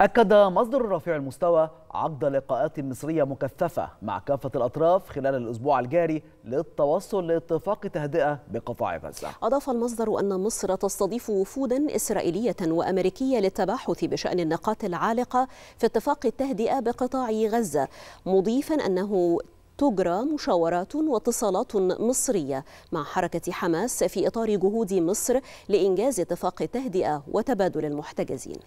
أكد مصدر رفيع المستوى عقد لقاءات مصرية مكثفة مع كافة الأطراف خلال الأسبوع الجاري للتوصل لاتفاق تهدئة بقطاع غزة أضاف المصدر أن مصر تستضيف وفودا إسرائيلية وأمريكية للتباحث بشأن النقاط العالقة في اتفاق التهدئة بقطاع غزة مضيفا أنه تجرى مشاورات واتصالات مصرية مع حركة حماس في إطار جهود مصر لإنجاز اتفاق التهدئة وتبادل المحتجزين